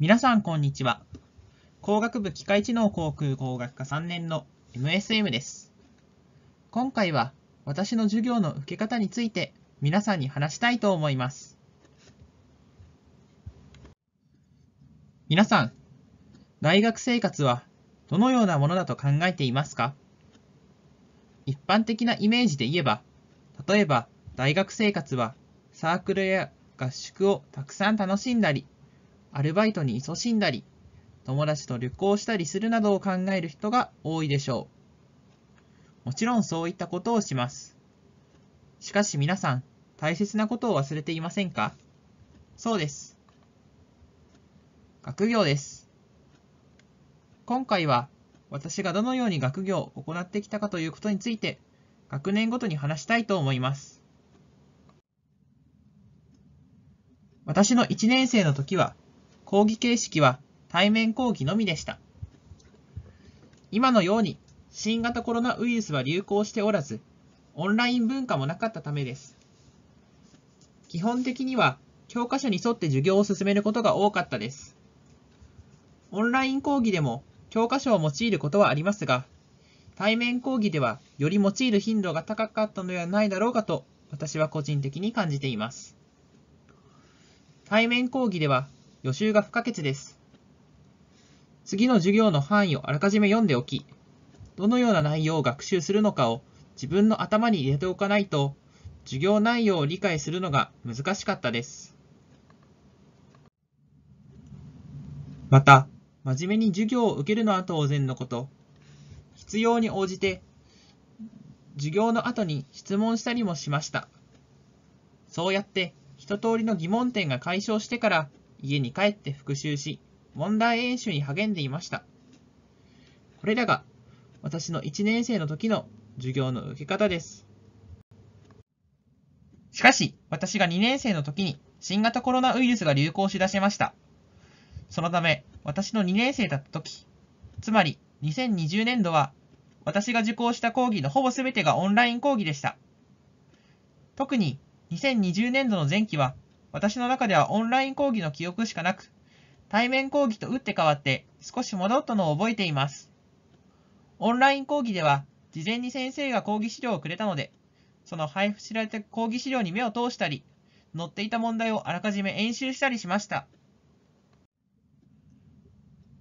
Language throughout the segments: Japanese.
皆さんこんにちは工学部機械知能航空工学科3年の MSM です今回は私の授業の受け方について皆さんに話したいと思います皆さん大学生活はどのようなものだと考えていますか一般的なイメージで言えば例えば大学生活はサークルや合宿をたくさん楽しんだりアルバイトに勤しんだり、友達と旅行したりするなどを考える人が多いでしょう。もちろんそういったことをします。しかし皆さん、大切なことを忘れていませんかそうです。学業です。今回は、私がどのように学業を行ってきたかということについて、学年ごとに話したいと思います。私の1年生の時は、講義形式は対面講義のみでした。今のように新型コロナウイルスは流行しておらず、オンライン文化もなかったためです。基本的には教科書に沿って授業を進めることが多かったです。オンライン講義でも教科書を用いることはありますが、対面講義ではより用いる頻度が高かったのではないだろうかと私は個人的に感じています。対面講義では予習が不可欠です。次の授業の範囲をあらかじめ読んでおき、どのような内容を学習するのかを自分の頭に入れておかないと、授業内容を理解するのが難しかったです。また、真面目に授業を受けるのは当然のこと、必要に応じて、授業の後に質問したりもしました。そうやって、一通りの疑問点が解消してから、家に帰って復習し、問題演習に励んでいました。これらが私の1年生の時の授業の受け方です。しかし、私が2年生の時に新型コロナウイルスが流行しだしました。そのため、私の2年生だった時、つまり2020年度は、私が受講した講義のほぼ全てがオンライン講義でした。特に2020年度の前期は私の中ではオンライン講義の記憶しかなく、対面講義と打って変わって少し戻ったのを覚えています。オンライン講義では、事前に先生が講義資料をくれたので、その配布しられた講義資料に目を通したり、載っていた問題をあらかじめ演習したりしました。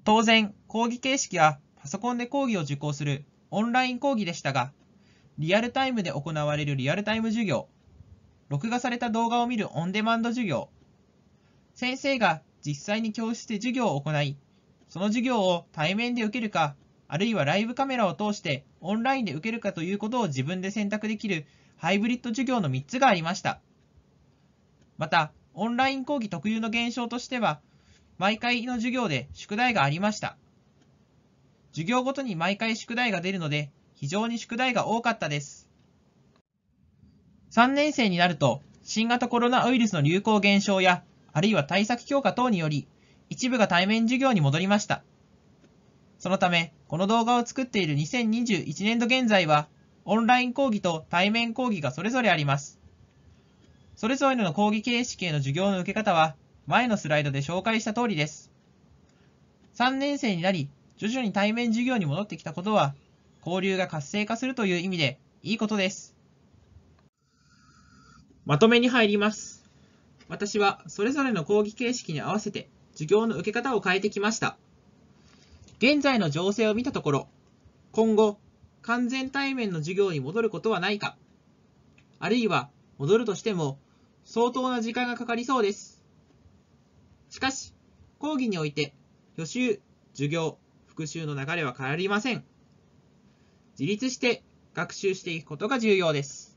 当然、講義形式はパソコンで講義を受講するオンライン講義でしたが、リアルタイムで行われるリアルタイム授業、録画された動画を見るオンデマンド授業。先生が実際に教室で授業を行い、その授業を対面で受けるか、あるいはライブカメラを通してオンラインで受けるかということを自分で選択できるハイブリッド授業の3つがありました。また、オンライン講義特有の現象としては、毎回の授業で宿題がありました。授業ごとに毎回宿題が出るので、非常に宿題が多かったです。3年生になると、新型コロナウイルスの流行減少や、あるいは対策強化等により、一部が対面授業に戻りました。そのため、この動画を作っている2021年度現在は、オンライン講義と対面講義がそれぞれあります。それぞれの講義形式への授業の受け方は、前のスライドで紹介した通りです。3年生になり、徐々に対面授業に戻ってきたことは、交流が活性化するという意味で、いいことです。まとめに入ります。私はそれぞれの講義形式に合わせて授業の受け方を変えてきました。現在の情勢を見たところ、今後、完全対面の授業に戻ることはないか、あるいは戻るとしても相当な時間がかかりそうです。しかし、講義において予習、授業、復習の流れは変わりません。自立して学習していくことが重要です。